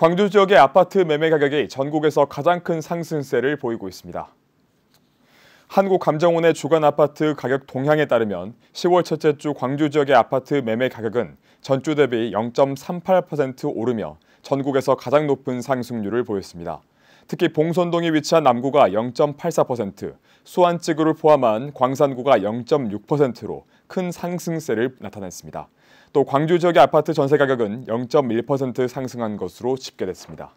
광주 지역의 아파트 매매 가격이 전국에서 가장 큰 상승세를 보이고 있습니다. 한국감정원의 주간 아파트 가격 동향에 따르면 10월 첫째 주 광주 지역의 아파트 매매 가격은 전주 대비 0.38% 오르며 전국에서 가장 높은 상승률을 보였습니다. 특히 봉선동에 위치한 남구가 0.84%, 수안지구를 포함한 광산구가 0.6%로 큰 상승세를 나타냈습니다. 또 광주 지역의 아파트 전세 가격은 0.1% 상승한 것으로 집계됐습니다.